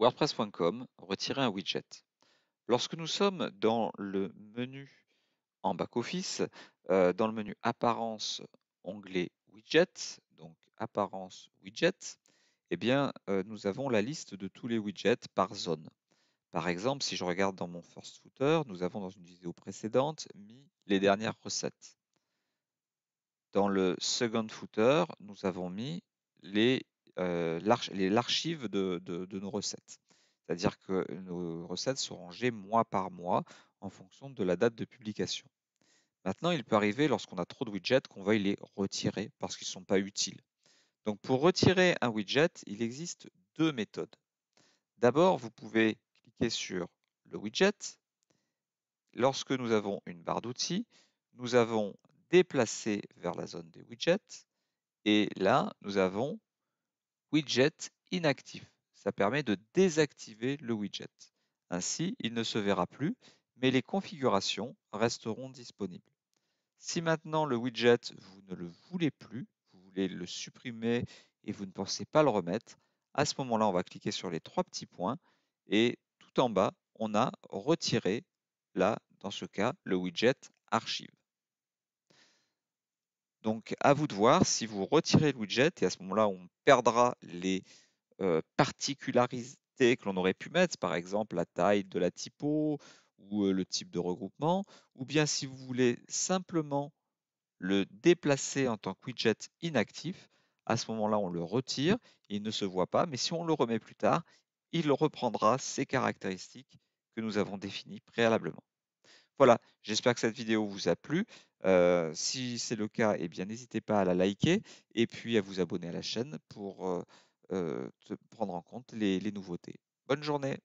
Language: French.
WordPress.com, retirer un widget. Lorsque nous sommes dans le menu en back-office, euh, dans le menu Apparence, onglet Widget, donc Apparence Widget, eh bien, euh, nous avons la liste de tous les widgets par zone. Par exemple, si je regarde dans mon first footer, nous avons dans une vidéo précédente mis les dernières recettes. Dans le second footer, nous avons mis les euh, l'archive de, de, nos recettes. C'est-à-dire que nos recettes sont rangées mois par mois en fonction de la date de publication. Maintenant, il peut arriver lorsqu'on a trop de widgets qu'on veuille les retirer parce qu'ils ne sont pas utiles. Donc pour retirer un widget, il existe deux méthodes. D'abord, vous pouvez cliquer sur le widget. Lorsque nous avons une barre d'outils, nous avons déplacé vers la zone des widgets. Et là, nous avons Widget inactif. Ça permet de désactiver le widget. Ainsi, il ne se verra plus, mais les configurations resteront disponibles. Si maintenant le widget, vous ne le voulez plus, vous voulez le supprimer et vous ne pensez pas le remettre, à ce moment-là, on va cliquer sur les trois petits points et tout en bas, on a retiré, là, dans ce cas, le widget archive. Donc à vous de voir si vous retirez le widget et à ce moment-là, on perdra les euh, particularités que l'on aurait pu mettre, par exemple la taille de la typo ou euh, le type de regroupement, ou bien si vous voulez simplement le déplacer en tant que widget inactif, à ce moment-là, on le retire, il ne se voit pas, mais si on le remet plus tard, il reprendra ses caractéristiques que nous avons définies préalablement. Voilà, j'espère que cette vidéo vous a plu. Euh, si c'est le cas, eh bien n'hésitez pas à la liker et puis à vous abonner à la chaîne pour euh, euh, prendre en compte les nouveautés. Bonne journée